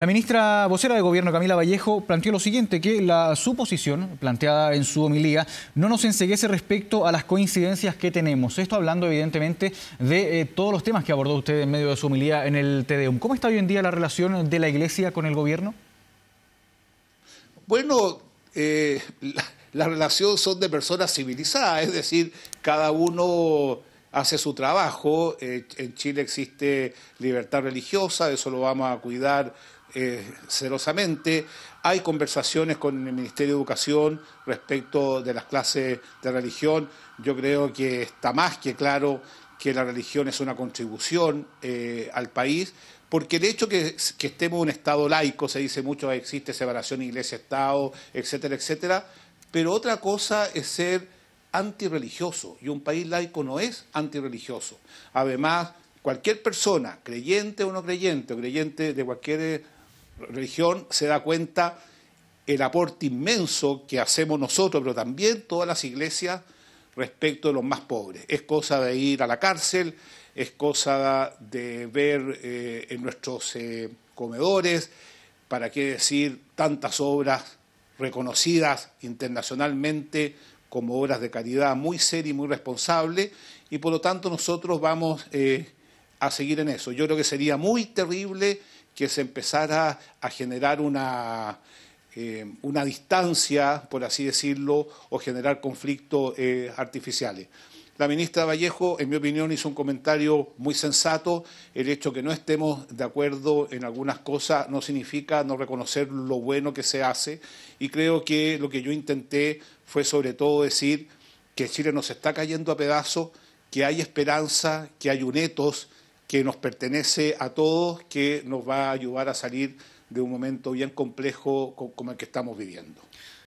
La ministra vocera de Gobierno, Camila Vallejo, planteó lo siguiente, que la, suposición planteada en su homilía, no nos enseguece respecto a las coincidencias que tenemos. Esto hablando, evidentemente, de eh, todos los temas que abordó usted en medio de su homilía en el TDUM. ¿Cómo está hoy en día la relación de la Iglesia con el Gobierno? Bueno, eh, la, relación son de personas civilizadas, es decir, cada uno hace su trabajo. Eh, en Chile existe libertad religiosa, eso lo vamos a cuidar eh, celosamente. Hay conversaciones con el Ministerio de Educación respecto de las clases de religión. Yo creo que está más que claro que la religión es una contribución eh, al país, porque el hecho que, estemos en un Estado laico, se dice mucho, existe separación iglesia-Estado, etcétera, etcétera, pero otra cosa es ser antirreligioso, y un país laico no es antirreligioso. Además, cualquier persona, creyente o no creyente, o creyente de cualquier eh, religión se da cuenta el aporte inmenso que hacemos nosotros, pero también todas las iglesias respecto de los más pobres. Es cosa de ir a la cárcel, es cosa de ver eh, en nuestros eh, comedores, para qué decir tantas obras reconocidas internacionalmente como obras de caridad muy seria y muy responsable, y por lo tanto nosotros vamos eh, a seguir en eso. Yo creo que sería muy terrible que se empezara a generar una, eh, una distancia, por así decirlo, o generar conflictos eh, artificiales. La ministra Vallejo, en mi opinión, hizo un comentario muy sensato. El hecho que no estemos de acuerdo en algunas cosas no significa no reconocer lo bueno que se hace. Y creo que lo que yo intenté fue sobre todo decir que Chile nos está cayendo a pedazos, que hay esperanza, que hay un que nos pertenece a todos, que nos va a ayudar a salir de un momento bien complejo como el que estamos viviendo.